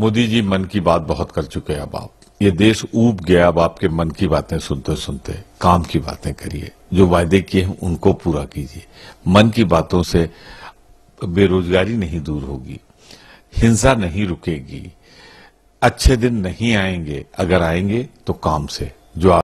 मोदी जी मन की बात बहुत कर चुके हैं अब आप ये देश ऊब गया अब आपके मन की बातें सुनते सुनते काम की बातें करिए जो वायदे किए हैं उनको पूरा कीजिए मन की बातों से बेरोजगारी नहीं दूर होगी हिंसा नहीं रुकेगी अच्छे दिन नहीं आएंगे अगर आएंगे तो काम से जो आप